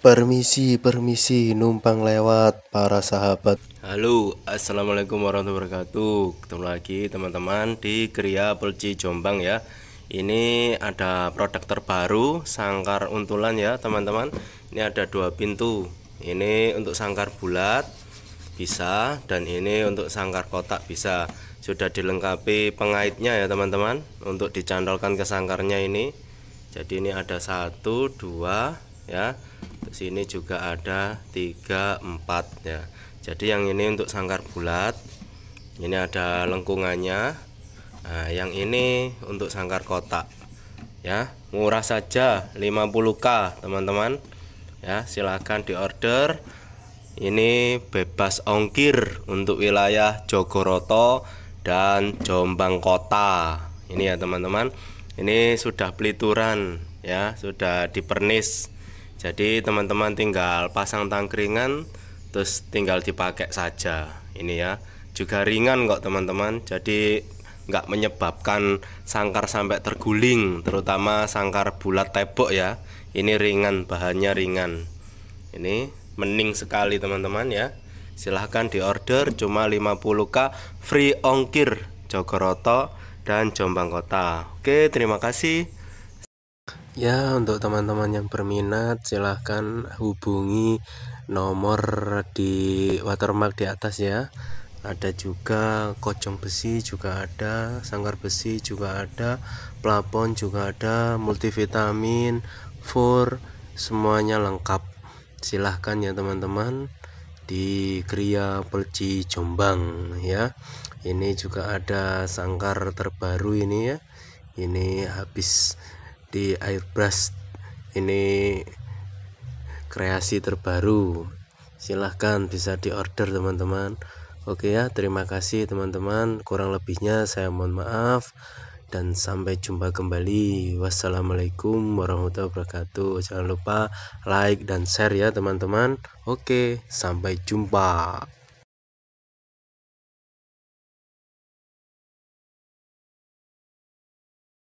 Permisi, permisi, numpang lewat para sahabat. Halo, assalamualaikum warahmatullahi wabarakatuh. Ketemu lagi teman-teman di Kriya Pelci Jombang ya. Ini ada produk terbaru sangkar untulan ya teman-teman. Ini ada dua pintu. Ini untuk sangkar bulat bisa dan ini untuk sangkar kotak bisa. Sudah dilengkapi pengaitnya ya teman-teman untuk dicandolkan ke sangkarnya ini. Jadi ini ada satu, dua ya sini juga ada tiga empat ya jadi yang ini untuk sangkar bulat ini ada lengkungannya nah, yang ini untuk sangkar kotak ya murah saja 50k teman-teman ya silahkan diorder ini bebas ongkir untuk wilayah Jogoroto dan Jombang Kota ini ya teman-teman ini sudah pelituran ya sudah dipernis jadi teman-teman tinggal pasang tangkringan terus tinggal dipakai saja ini ya juga ringan kok teman-teman jadi nggak menyebabkan sangkar sampai terguling terutama sangkar bulat tebok ya ini ringan bahannya ringan ini mening sekali teman-teman ya silahkan diorder cuma 50k free ongkir Jogoroto dan Jombang Kota oke terima kasih ya untuk teman-teman yang berminat silahkan hubungi nomor di watermark di atas ya ada juga kocong besi juga ada sangkar besi juga ada plafon juga ada multivitamin fur semuanya lengkap silahkan ya teman-teman di Kriya Pelci Jombang ya ini juga ada sangkar terbaru ini ya ini habis di airbrush ini kreasi terbaru silahkan bisa di order teman-teman oke ya terima kasih teman-teman kurang lebihnya saya mohon maaf dan sampai jumpa kembali. Wassalamualaikum warahmatullahi wabarakatuh. Jangan lupa like dan share ya, teman-teman. Oke, sampai jumpa.